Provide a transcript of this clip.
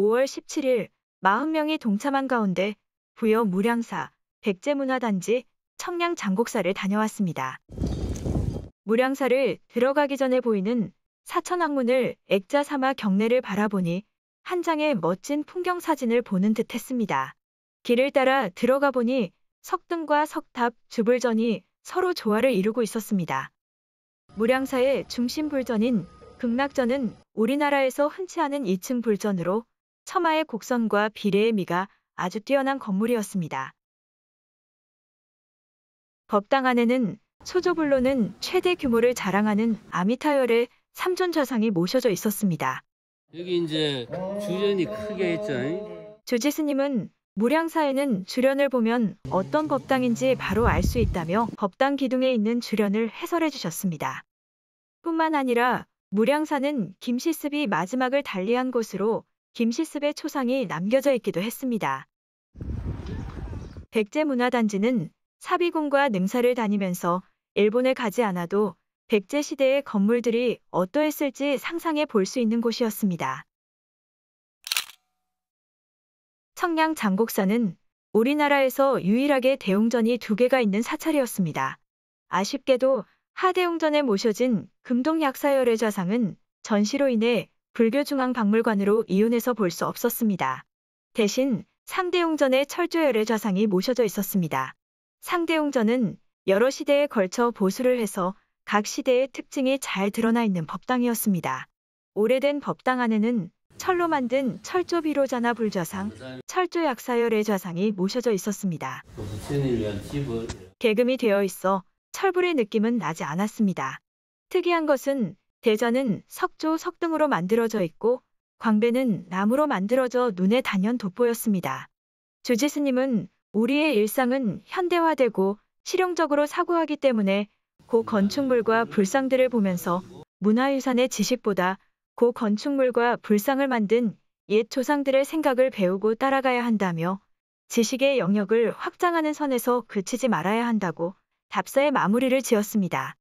5월 17일 40명이 동참한 가운데 부여 무량사, 백제문화단지, 청량 장곡사를 다녀왔습니다. 무량사를 들어가기 전에 보이는 사천왕문을 액자 삼아 경내를 바라보니 한 장의 멋진 풍경 사진을 보는 듯 했습니다. 길을 따라 들어가 보니 석등과 석탑, 주불전이 서로 조화를 이루고 있었습니다. 무량사의 중심 불전인 극락전은 우리나라에서 흔치 않은 2층 불전으로 처마의 곡선과 비례의 미가 아주 뛰어난 건물이었습니다. 법당 안에는 소조불로는 최대 규모를 자랑하는 아미타열의 삼존 좌상이 모셔져 있었습니다. 여기 이제 주련이 크게 있요 조지 스님은 무량사에는 주련을 보면 어떤 법당인지 바로 알 수 있다며 법당 기둥에 있는 주련을 해설해 주셨습니다. 뿐만 아니라 무량사는 김시습이 마지막을 달리한 곳으로 김시습의 초상이 남겨져 있기도 했습니다. 백제문화단지는 사비군과 능사를 다니면서 일본에 가지 않아도 백제 시대의 건물들이 어떠했을지 상상해 볼 수 있는 곳이었습니다. 청량 장곡사는 우리나라에서 유일하게 대웅전이 두 개가 있는 사찰이었습니다. 아쉽게도 하대웅전에 모셔진 금동약사열의 좌상은 전시로 인해 불교중앙박물관으로 이혼해서볼 수 없었습니다. 대신 상대웅전의 철조열의 좌상이 모셔져 있었습니다. 상대웅전은 여러 시대에 걸쳐 보수를 해서 각 시대의 특징이 잘 드러나 있는 법당이었습니다. 오래된 법당 안에는 철로 만든 철조 비로자나 불좌상, 철조 약사열의 좌상이 모셔져 있었습니다. 개금이 되어 있어 철불의 느낌은 나지 않았습니다. 특이한 것은 대전은 석조 석등으로 만들어져 있고 광배는 나무로 만들어져 눈에 단연 돋보였습니다. 주지스님은 우리의 일상은 현대화되고 실용적으로 사고하기 때문에 고 건축물과 불상들을 보면서 문화유산의 지식보다 고 건축물과 불상을 만든 옛 조상들의 생각을 배우고 따라가야 한다며 지식의 영역을 확장하는 선에서 그치지 말아야 한다고 답사의 마무리를 지었습니다.